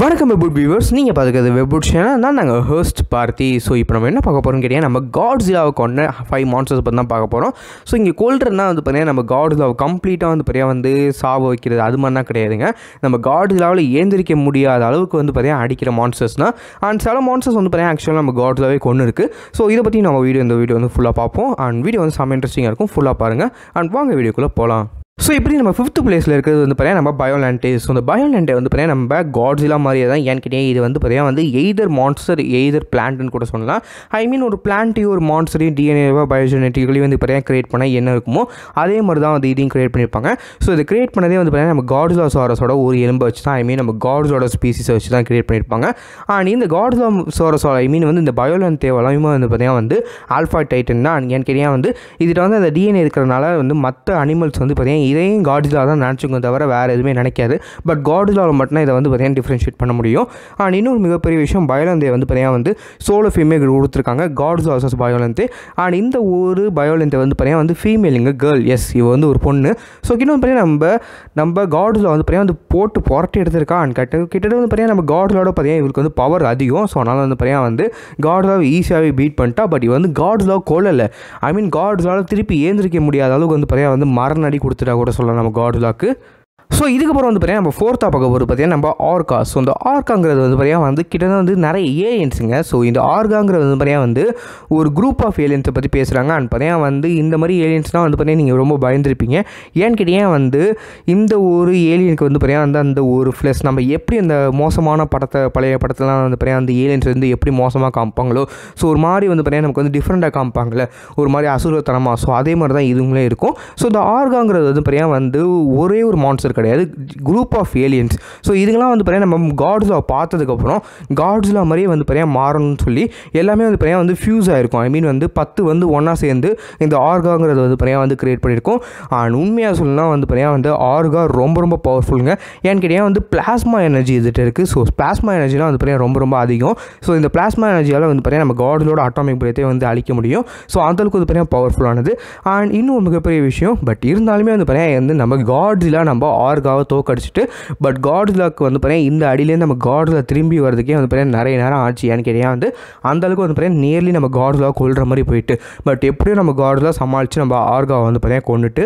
வணக்கம் Webwood viewers நீங்கள் பார்த்துக்கிறது வெப்வுட் சேனல் தான் நாங்கள் ஹர்ஸ்ட் பார்த்தி ஸோ இப்போ நம்ம என்ன பார்க்க போகிறோம்னு கேட்டிங்கன்னா நம்ம காட்ஸ் காட்ஸிலாவை கொண்ட ஃபைவ் மான்சர்ஸ் பற்றி தான் பார்க்க போகிறோம் ஸோ இங்கே கோல்ட்ருனா வந்து பார்த்தீங்கன்னா நம்ம லாவ் கம்ப்ளீட்டாக வந்து பார்த்தீங்கன்னா வந்து சாவ வைக்கிறது அது மாதிரிலாம் கிடையாதுங்க நம்ம காட்ஸிலாவில் ஏந்திரிக்க முடியாத அளவுக்கு வந்து பார்த்தீங்கன்னா அடிக்கிற மான்ஸ்டர்ஸ்னால் அண்ட் சில மான்சர்ஸ் வந்து பார்த்தீங்கன்னா ஆக்சுவலாக நம்ம காட்ஸிலாவே கொண்டு இருக்குது ஸோ இதை பற்றி நம்ம வீடியோ இந்த வீடியோ வந்து ஃபுல்லாக பார்ப்போம் அண்ட் வீடியோ வந்து செம்ம இன்ட்ரெஸ்டிங்காக இருக்கும் ஃபுல்லாக பாருங்கள் அண்ட் வாங்க வீடியோக்குள்ளே போகலாம் ஸோ இப்படி நம்ம ஃபிஃப்த் பிளேஸில் இருக்கிறது வந்து பார்த்தீங்கன்னா நம்ம பயோலாண்டே ஸோ அந்த பயோலாண்டே வந்து பார்த்தீங்கன்னா நம்ம காட்ஸிலா மாதிரியே தான் ஏன்னு இது வந்து பார்த்தீங்கன்னா வந்து எய்தர் மான்ஸ்டர் எய்தர் பிளான்ட்னு கூட சொல்லலாம் ஐ மீன் ஒரு பிளான்ட்டையும் ஒரு மான்ஸ்டரையும் டிஎன்ஏவாக பயோஜெனட்டிக்கலையும் வந்து பார்த்தீங்கன்னா கிரியேட் பண்ணால் என்ன இருக்குமோ அதே மாதிரி தான் வந்து இதையும் கிரியேட் பண்ணியிருப்பாங்க ஸோ இதை கிரியேட் பண்ணதே வந்து பார்த்தீங்கன்னா நம்ம காட்ஸிலா சாரஸோட ஒரு எலும்பை வச்சு தான் ஐ மீன் நம்ம காட்ஸோட ஸ்பீசிஸை வச்சு தான் கிரியேட் பண்ணியிருப்பாங்க அண்ட் இந்த காட்ஸா சோரஸோட ஐ மீன் வந்து இந்த பயோலாண்டே தேவலாயுமே வந்து பார்த்தீங்கன்னா வந்து ஆல்ஃபா டைட்டன் தான் ஏன்னு கேட்டிங்கன்னா வந்து இதில் வந்து அந்த டிஎன்ஏ இருக்கிறனால வந்து மற்ற அனிமல்ஸ் வந்து பார்த்தீங்கன்னா இதையும் காட்ஜிலா தான் நினச்சிக்கோங்க தவிர வேறு எதுவுமே நினைக்காது பட் காட்ஜிலாவில் மட்டும்தான் இதை வந்து பார்த்தீங்கன்னா டிஃப்ரென்ஷியேட் பண்ண முடியும் அண்ட் இன்னொரு மிகப்பெரிய விஷயம் பயோலந்தே வந்து பார்த்திங்கன்னா வந்து சோலோ ஃபீமேல் கொடுத்துருக்காங்க காட்ஸ் வர்சஸ் பயோலந்தே அண்ட் இந்த ஒரு பயோலந்தே வந்து பார்த்தீங்கன்னா வந்து ஃபீமேலுங்க கேர்ள் எஸ் இவ வந்து ஒரு பொண்ணு ஸோ இன்னொன்று பார்த்தீங்கன்னா நம்ம நம்ம காட்ஸில் வந்து பார்த்தீங்கன்னா வந்து போட்டு புரட்டி எடுத்திருக்கா அண்ட் கட்ட கிட்டத்தட்ட வந்து பார்த்தீங்கன்னா நம்ம காட்ஸோட பார்த்தீங்கன்னா இவளுக்கு வந்து பவர் அதிகம் ஸோ அதனால் வந்து பார்த்தீங்கன்னா வந்து காட்ஸாவை ஈஸியாகவே பீட் பண்ணிட்டா பட் இவ வந்து லவ் கொல்லலை ஐ மீன் காட்ஸால் திருப்பி ஏந்திரிக்க முடியாத அளவுக்கு வந்து பார்த்தீங்கன்னா வந்து மரணடி கொடுத்துட்டா கூட சொல்லலாம் நம்ம லாக்கு ஸோ இதுக்கப்புறம் வந்து பார்த்தீங்கன்னா நம்ம ஃபோர்த்தா பக்கம் போகிறது பார்த்தீங்கன்னா நம்ம ஆர்கா ஸோ இந்த ஆர்காங்கிறது வந்து பார்த்தீங்கன்னா வந்து கிட்ட வந்து நிறைய ஏலியன்ஸுங்க ஸோ இந்த ஆர்காங்கிறது வந்து பார்த்தீங்கன்னா வந்து ஒரு குரூப் ஆஃப் ஏலியன்ஸை பற்றி பேசுகிறாங்க அண்ட் பார்த்தீங்கன்னா வந்து இந்த மாதிரி ஏலியன்ஸ்லாம் வந்து பார்த்தீங்கன்னா நீங்கள் ரொம்ப பயந்துருப்பீங்க ஏன்னு கேட்டீங்கன்னா வந்து இந்த ஒரு ஏலியனுக்கு வந்து பார்த்தீங்கன்னா வந்து அந்த ஒரு ஃப்ளஸ் நம்ம எப்படி அந்த மோசமான படத்தை பழைய படத்தெலாம் வந்து பார்த்தீங்கன்னா அந்த ஏலியன்ஸ் வந்து எப்படி மோசமாக காமிப்பாங்களோ ஸோ ஒரு மாதிரி வந்து பார்த்தீங்கன்னா நமக்கு வந்து டிஃப்ரெண்ட்டாக காமிப்பாங்களே ஒரு மாதிரி அசுரத்தனமாக ஸோ அதே மாதிரி தான் இதுவுமே இருக்கும் ஸோ இந்த ஆர்காங்கிறது வந்து பார்த்தீங்கன்னா வந்து ஒரே ஒரு மான்சர் கிடையாது குரூப் ஆஃப் ஏலியன்ஸ் ஸோ இதுங்களாம் வந்து பார்த்தீங்கன்னா நம்ம காட்ஸில் பார்த்ததுக்கப்புறம் காட்ஸில் மாதிரியே வந்து பிறையா மாறணும்னு சொல்லி எல்லாமே வந்து பிறையா வந்து ஃபியூஸ் ஆகிருக்கும் ஐ மீன் வந்து பத்து வந்து ஒன்றா சேர்ந்து இந்த ஆர்காங்கிறது வந்து பிறையா வந்து க்ரியேட் பண்ணியிருக்கும் அண்ட் உண்மையாக சொல்லணும்னா வந்து பிறையா வந்து ஆர்கா ரொம்ப ரொம்ப பவர்ஃபுல்லுங்க ஏன்னு கேட்டிங்கன்னா வந்து பிளாஸ்மா எனர்ஜி இதுகிட்ட இருக்குது ஸோ பிளாஸ்மா எனர்ஜிலாம் வந்து பிறையா ரொம்ப ரொம்ப அதிகம் ஸோ இந்த பிளாஸ்மா எனர்ஜியால் வந்து பார்த்தீங்கன்னா நம்ம காட்ஸோட அட்டாமிக் பிரியத்தை வந்து அழிக்க முடியும் ஸோ அந்தளவுக்கு வந்து பிறையா பவர்ஃபுல்லானது அண்ட் இன்னும் மிகப்பெரிய விஷயம் பட் இருந்தாலுமே வந்து பார்த்தீங்கன்னா வந்து நம்ம காட்ஸில் நம்ம ஆர்காவை தோக்கடிச்சிட்டு பட் லக் வந்து பார்த்தீங்கன்னா இந்த அடியிலேருந்து நம்ம காட் லா திரும்பி வரதுக்கே வந்து பார்த்தீங்கன்னா நிறைய நேரம் ஆச்சு ஏன்னு கேட்டீங்கன்னா வந்து அந்தளவுக்கு வந்து பார்த்தீங்கன்னா நியர்லி நம்ம காட் காட்லா கொள்கிற மாதிரி போயிட்டு பட் எப்படியும் நம்ம காட் லாக் சமாளித்து நம்ம ஆர்காவை வந்து பார்த்தீங்கன்னா கொண்டுட்டு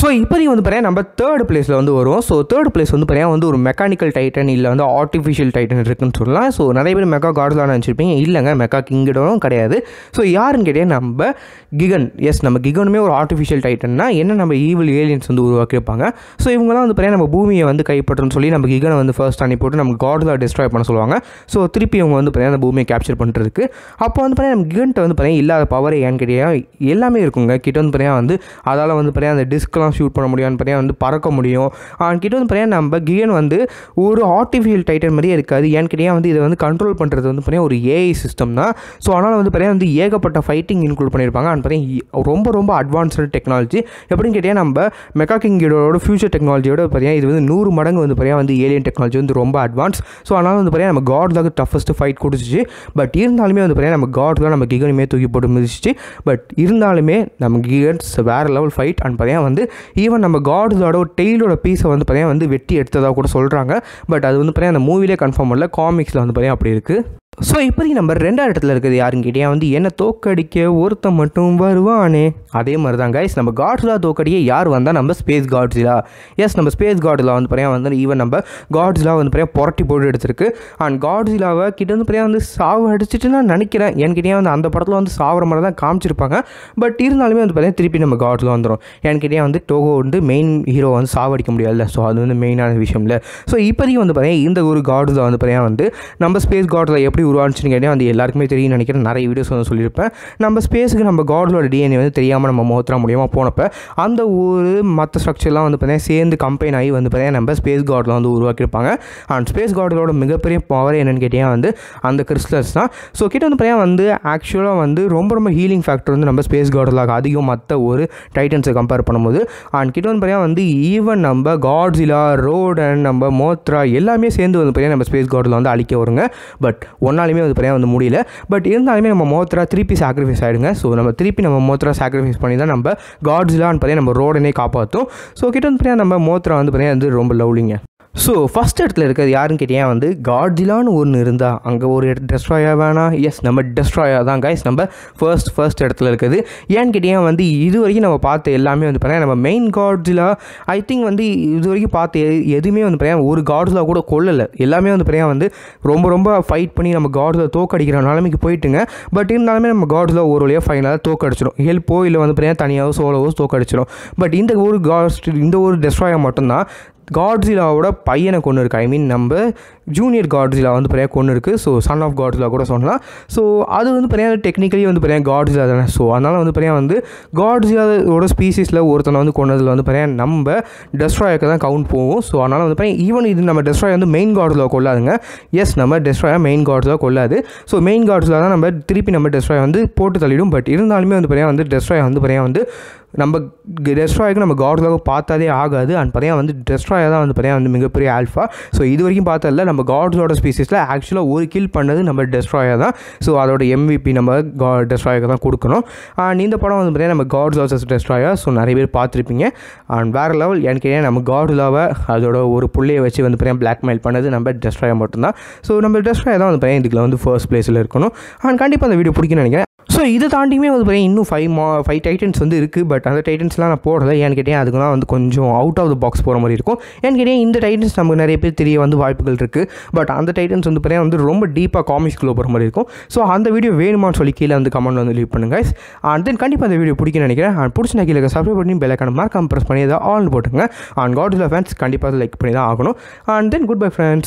ஸோ இப்போதைக்கு வந்து பார்த்தீங்கன்னா நம்ம தேர்ட் பிளேஸில் வந்து வருவோம் ஸோ தேர்ட் பிளேஸ் வந்து பார்த்தீங்கன்னா வந்து ஒரு மெக்கானிக்கல் டைட்டன் இல்லை வந்து ஆர்டிஃபிஷியல் டைட்டன் இருக்குன்னு சொல்லலாம் ஸோ நிறைய பேர் மெக்கா காட்ஸ்லாம் நினச்சிருப்பீங்க இல்லைங்க மெக்கா கிங்கிடனும் கிடையாது ஸோ யாருன்னு கேட்டால் நம்ம கிகன் எஸ் நம்ம கிகனுமே ஒரு ஆர்டிஃபிஷியல் டைட்டன்னா என்ன நம்ம ஈவில் ஏலியன்ஸ் வந்து உருவாக்கியிருப்பாங்க ஸோ இவங்கலாம் வந்து பார்த்தீங்கன்னா நம்ம பூமியை வந்து கைப்பற்றணும்னு சொல்லி நம்ம கிகனை வந்து ஃபர்ஸ்ட் அனுப்பி போட்டு நம்ம காட்லா டிஸ்ட்ராய் பண்ண சொல்லுவாங்க ஸோ திருப்பி அவங்க வந்து பார்த்தீங்கன்னா அந்த பூமியை கேப்சர் பண்ணுறதுக்கு அப்போ வந்து பார்த்தீங்கன்னா நம்ம கிகன்ட்ட வந்து பார்த்தீங்கன்னா இல்லாத பவர் ஏன்னு கேட்டால் எல்லாமே இருக்குங்க கிட்ட வந்து பார்த்தீங்கன்னா வந்து அதால் வந்து பார்த்தீங்கன்னா அந்த டிஸ்க் ஷாட்ஸ்லாம் ஷூட் பண்ண முடியும்னு பார்த்தீங்கன்னா வந்து பறக்க முடியும் கிட்ட வந்து பார்த்தீங்கன்னா நம்ம கியன் வந்து ஒரு ஆர்டிஃபிஷியல் டைட்டன் மாதிரியே இருக்காது ஏன்னு வந்து இதை வந்து கண்ட்ரோல் பண்ணுறது வந்து பார்த்தீங்கன்னா ஒரு ஏஐ சிஸ்டம் தான் ஸோ அதனால் வந்து பார்த்தீங்கன்னா வந்து ஏகப்பட்ட ஃபைட்டிங் இன்க்ளூட் பண்ணியிருப்பாங்க அண்ட் பார்த்தீங்கன்னா ரொம்ப ரொம்ப அட்வான்ஸ்டு டெக்னாலஜி எப்படின்னு கேட்டால் நம்ம மெக்கா கிங்கியோட ஃபியூச்சர் டெக்னாலஜியோட பார்த்தீங்கன்னா இது வந்து நூறு மடங்கு வந்து பார்த்தீங்கன்னா வந்து ஏலியன் டெக்னாலஜி வந்து ரொம்ப அட்வான்ஸ் ஸோ அதனால் வந்து பார்த்தீங்கன்னா நம்ம காட் தான் டஃபஸ்ட்டு ஃபைட் கொடுத்துச்சு பட் இருந்தாலுமே வந்து பார்த்தீங்கன்னா நம்ம காட் தான் நம்ம கிகனுமே தூக்கி போட்டு முடிச்சிச்சு பட் இருந்தாலுமே நம்ம கிகன்ஸ் வேறு லெவல் ஃபைட் அண்ட் பார்த்தீங்கன்னா வந்து ஈவன் நம்ம காட்ஸோட டெய்லோட பீஸை வந்து பார்த்தீங்கன்னா வந்து வெட்டி எடுத்ததாக கூட சொல்கிறாங்க பட் அது வந்து பார்த்தீங்கன்னா அந்த மூவிலே கன்ஃபார்ம் பண்ணல காமிக்ஸில் வந்து பார்த்தீங்கன்னா அப்படி இருக்குது ஸோ இப்போதைக்கு நம்ம ரெண்டாவது இடத்துல இருக்கிறது யாருங்கிட்டே வந்து என்னை தோக்கடிக்க ஒருத்தன் மட்டும் வருவானே அதே மாதிரி தான் கைஸ் நம்ம காட்ஸிலா தோக்கடிக்க யார் வந்தால் நம்ம ஸ்பேஸ் காட்ஸிலா எஸ் நம்ம ஸ்பேஸ் காட்ஸிலா வந்து பிறையா வந்து ஈவன் நம்ம காட்ஸிலா வந்து பார்த்தீங்கன்னா புரட்டி போட்டு எடுத்திருக்கு அண்ட் காட்ஸிலாவை கிட்ட வந்து பிறையா வந்து சாவு அடிச்சுட்டு நான் நினைக்கிறேன் என்கிட்டயே வந்து அந்த படத்தில் வந்து சாவுற மாதிரி தான் காமிச்சிருப்பாங்க பட் இருந்தாலுமே வந்து பார்த்தீங்கன்னா திருப்பி நம்ம காட்ஸில் வந்துடும் என்கிட்டயே வந்து டோகோ வந்து மெயின் ஹீரோ வந்து சாவடிக்க முடியாதுல்ல ஸோ அது வந்து மெயினான விஷயம் இல்லை ஸோ இப்போதைக்கு வந்து பார்த்தீங்கன்னா இந்த ஒரு காட்ஸில் வந்து பிறையா வந்து நம்ம ஸ்பேஸ் காட்ஸில் எப்படி எப்படி உருவாச்சுன்னு கேட்டால் வந்து எல்லாருக்குமே தெரியும் நினைக்கிறேன் நிறைய வீடியோஸ் வந்து சொல்லியிருப்பேன் நம்ம ஸ்பேஸுக்கு நம்ம காடோட டிஎன்ஏ வந்து தெரியாமல் நம்ம மோத்ரா மூலியமாக போனப்போ அந்த ஊர் மற்ற ஸ்ட்ரக்சர்லாம் வந்து பார்த்தீங்கன்னா சேர்ந்து கம்பைன் ஆகி வந்து பார்த்தீங்கன்னா நம்ம ஸ்பேஸ் காட்ல வந்து உருவாக்கியிருப்பாங்க அண்ட் ஸ்பேஸ் காடோட மிகப்பெரிய பவர் என்னென்னு கேட்டால் வந்து அந்த கிறிஸ்டல்ஸ் தான் ஸோ கிட்ட வந்து பார்த்தீங்கன்னா வந்து ஆக்சுவலாக வந்து ரொம்ப ரொம்ப ஹீலிங் ஃபேக்டர் வந்து நம்ம ஸ்பேஸ் காடலாக அதிகம் மற்ற ஒரு டைட்டன்ஸை கம்பேர் பண்ணும்போது அண்ட் கிட்ட வந்து பார்த்தீங்கன்னா வந்து ஈவன் நம்ம காட்ஸிலா ரோடன் நம்ம மோத்ரா எல்லாமே சேர்ந்து வந்து பார்த்தீங்கன்னா நம்ம ஸ்பேஸ் காடில் வந்து அழிக்க வருங்க பட் ஒன்னாலுமே வந்து பார்த்தீங்கன்னா வந்து முடியல பட் இருந்தாலுமே நம்ம மோத்ரா திருப்பி சாக்ரிஃபைஸ் ஆகிடுங்க ஸோ நம்ம திருப்பி நம்ம மோத்ரா சாக்ரிஃபைஸ் பண்ணி தான் நம்ம காட்ஸ்லான்னு பார்த்தீங்கன்னா நம்ம ரோடனே காப்பாற்றும் ஸோ கிட்ட வந்து பார்த்தீங்கன்னா நம்ம மோத்ரா வந்து பார்த்தீங்கன்னா வந்து ரொம்ப லவ்லிங்க ஸோ ஃபஸ்ட் இடத்துல இருக்கிறது யாருன்னு கேட்டீங்கன்னா வந்து காட்ஜிலான்னு ஒன்று இருந்தால் அங்கே ஒரு டெஸ்ட்ராயா வேணாம் எஸ் நம்ம டெஸ்ட்ராயா தான் கைஸ் நம்ம ஃபர்ஸ்ட் ஃபர்ஸ்ட் இடத்துல இருக்குது ஏன்னு கேட்டீங்கன்னா வந்து இது வரைக்கும் நம்ம பார்த்து எல்லாமே வந்து பார்த்தீங்கன்னா நம்ம மெயின் காட்ஜிலா ஐ திங்க் வந்து இது வரைக்கும் பார்த்து எதுவுமே வந்து பார்த்தீங்கன்னா ஒரு காட்ஜிலா கூட கொள்ளலை எல்லாமே வந்து பார்த்தீங்கன்னா வந்து ரொம்ப ரொம்ப ஃபைட் பண்ணி நம்ம காட்ஜில் தோக்கடிக்கிற நிலைமைக்கு போயிட்டுங்க பட் இருந்தாலுமே நம்ம காட்ஜில் ஒரு வழியாக ஃபைனலாக தோக்கடிச்சிடும் ஹெல்ப்போ இல்லை வந்து பார்த்தீங்கன்னா தனியாகவோ சோலோவோ தோக்கடிச்சிடும் பட் இந்த ஒரு காட் இந்த ஒரு டெஸ்ட்ராயா மட்டும்தான் காட்ஸிலாவோட பையனை கொண்டு இருக்கு ஐ மீன் நம்ம ஜூனியர் காட்ஸிலா வந்து பிறையா கொண்டு இருக்குது ஸோ சன் ஆஃப் காட்ஸிலா கூட சொல்லலாம் ஸோ அது வந்து பிறையா டெக்னிக்கலி வந்து பிறையா காட்ஸிலா தானே ஸோ அதனால் வந்து பார்த்தீங்கன்னா வந்து காட்ஸிலாவோட ஸ்பீசிஸில் ஒருத்தனை வந்து கொண்டதில் வந்து பிறையா நம்ம டெஸ்ட்ராய்க்கு தான் கவுண்ட் போவோம் ஸோ அதனால் வந்து பையன் ஈவன் இது நம்ம டெஸ்ட்ராய் வந்து மெயின் காட்ஸில் கொள்ளாதுங்க எஸ் நம்ம டெஸ்ட்ராயை மெயின் காட்ஸில் கொள்ளாது ஸோ மெயின் காட்ஸில் தான் நம்ம திருப்பி நம்ம டெஸ்ட்ராய் வந்து போட்டு தள்ளிடும் பட் இருந்தாலுமே வந்து பிறையா வந்து டெஸ்ட்ராய் வந்து பிறையா வந்து நம்ம டெஸ்ட்ராய்க்கு நம்ம காட்லாக பார்த்தாதே ஆகாது அண்ட் பார்த்தியா வந்து டெஸ்ட்ராய் தான் வந்து பார்த்தீங்கன்னா வந்து மிகப்பெரிய ஆல்ஃபா ஸோ இது வரைக்கும் பார்த்ததில்ல நம்ம காட்ஸோட ஸ்பீசிஸில் ஆக்சுவலாக ஒரு கில் பண்ணது நம்ம டெஸ்ட்ராயாக தான் ஸோ அதோட எம்விபி நம்ம கா டெஸ்ட்ராய்க்கு தான் கொடுக்கணும் அண்ட் இந்த படம் வந்து பார்த்தீங்கன்னா நம்ம காட்ஸ் வர்சஸ் டெஸ்ட்ராயா ஸோ நிறைய பேர் பார்த்துருப்பீங்க அண்ட் வேறு லெவல் எனக்கு ஏன் நம்ம காட்லாவை அதோட ஒரு புள்ளையை வச்சு வந்து பார்த்தியா பிளாக்மெயில் பண்ணது நம்ம டெஸ்ட்ராயா மட்டும்தான் ஸோ நம்ம டெஸ்ட்ராயா தான் வந்து பார்த்தியா இதுக்குள்ள வந்து ஃபர்ஸ்ட் பிளேஸில் இருக்கணும் அண்ட் கண்டிப்பாக அந்த வீடியோ பிடிக்கும்னு நினைக்கிறேன் ஸோ இது தாண்டியுமே வந்து பார்த்தீங்கன்னா இன்னும் ஃபைவ் மா ஃபைவ் டைட்டன்ஸ் வந்து இருக்குது பட் அந்த டைட்டன்ஸ்லாம் நான் போடலை ஏன்னு கேட்டேன் அதுக்கெல்லாம் வந்து கொஞ்சம் அவுட் ஆஃப் த பாக்ஸ் போகிற மாதிரி இருக்கும் ஏன்னு கேட்டேன் இந்த டைட்டன்ஸ் நமக்கு நிறைய பேர் தெரிய வந்து வாய்ப்புகள் இருக்குது பட் அந்த டைட்டன்ஸ் வந்து பார்த்தீங்கன்னா வந்து ரொம்ப டீப்பாக காமிக்ஸ்குள்ளே போகிற மாதிரி இருக்கும் ஸோ அந்த வீடியோ வேணுமான்னு சொல்லி கீழே வந்து கமெண்ட் வந்து லீவ் பண்ணுங்க அண்ட் தென் கண்டிப்பாக அந்த வீடியோ பிடிக்கணும்னு நினைக்கிறேன் அண்ட் நான் கீழே சப்ஸ்கிரைப் பண்ணி பெலக்கான மார்க் கம்ப்ரஸ் பண்ணி அதை ஆல் போட்டுங்க அண்ட் காட்ஸில் ஃபேன்ஸ் கண்டிப்பாக லைக் பண்ணி தான் ஆகணும் and then good bye friends